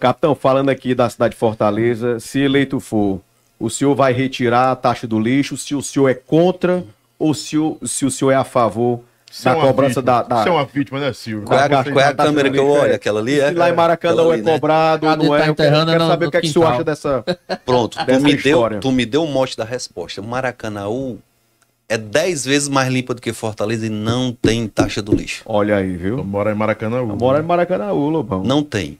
Capitão, falando aqui da cidade de Fortaleza, se eleito for, o senhor vai retirar a taxa do lixo? Se o senhor é contra ou se o, se o senhor é a favor da é cobrança da, da. Você é uma vítima, né, Silvio? Qual é a, qual é a câmera que eu olho? É. Aquela ali? É? Se lá em Maracanã é né? cobrado, não tá é? quero, saber o que é que o senhor acha dessa. Pronto, dessa tu, me história. deu, tu me deu um mote da resposta. Maracanã é 10 vezes mais limpa do que Fortaleza e não tem taxa do lixo. Olha aí, viu? Mora em Maracanãú. Mora em Maracanã, Lobão. Não tem.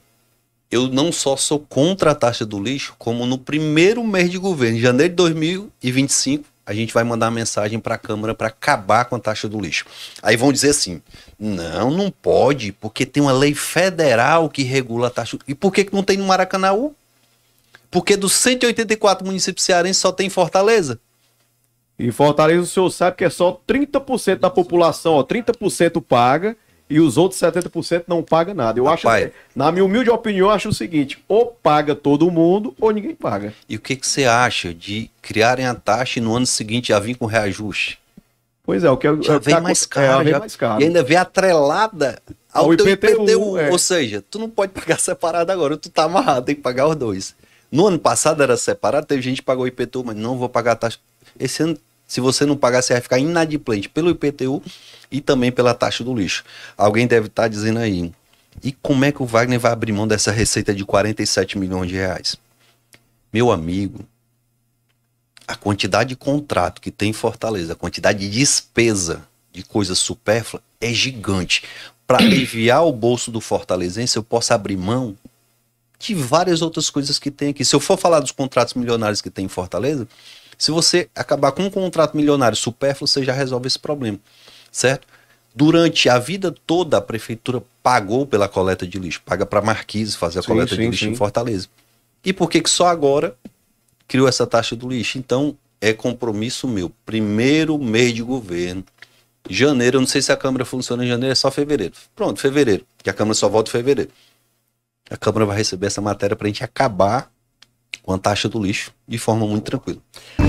Eu não só sou contra a taxa do lixo, como no primeiro mês de governo, em janeiro de 2025, a gente vai mandar mensagem para a Câmara para acabar com a taxa do lixo. Aí vão dizer assim: não, não pode, porque tem uma lei federal que regula a taxa. E por que, que não tem no Maracanã? Porque dos 184 municípios cearenses só tem Fortaleza. E Fortaleza, o senhor sabe que é só 30% da população, ó, 30% paga e os outros 70% não paga nada. Eu acho, assim, na minha humilde opinião, acho o seguinte: ou paga todo mundo ou ninguém paga. E o que, que você acha de criarem a taxa e no ano seguinte já vir com reajuste? Pois é, o que é já é, vem tá, mais é, caro, é, já, vem mais caro. E ainda vem atrelada ao, ao IPTU, IPTU é. ou seja, tu não pode pagar separado agora, tu tá amarrado, tem que pagar os dois. No ano passado era separado, teve gente que pagou IPTU, mas não vou pagar a taxa. Esse ano se você não pagar, você vai ficar inadimplente pelo IPTU e também pela taxa do lixo. Alguém deve estar tá dizendo aí, e como é que o Wagner vai abrir mão dessa receita de 47 milhões de reais? Meu amigo, a quantidade de contrato que tem em Fortaleza, a quantidade de despesa de coisa supérflua é gigante. Para aliviar o bolso do fortalezense, eu posso abrir mão de várias outras coisas que tem aqui. Se eu for falar dos contratos milionários que tem em Fortaleza, se você acabar com um contrato milionário supérfluo, você já resolve esse problema, certo? Durante a vida toda, a prefeitura pagou pela coleta de lixo, paga para Marquise fazer a sim, coleta sim, de lixo sim. em Fortaleza. E por que, que só agora criou essa taxa do lixo? Então, é compromisso meu. Primeiro mês de governo, janeiro, eu não sei se a Câmara funciona em janeiro, é só fevereiro. Pronto, fevereiro, que a Câmara só volta em fevereiro. A Câmara vai receber essa matéria para a gente acabar com a taxa do lixo de forma muito tranquila.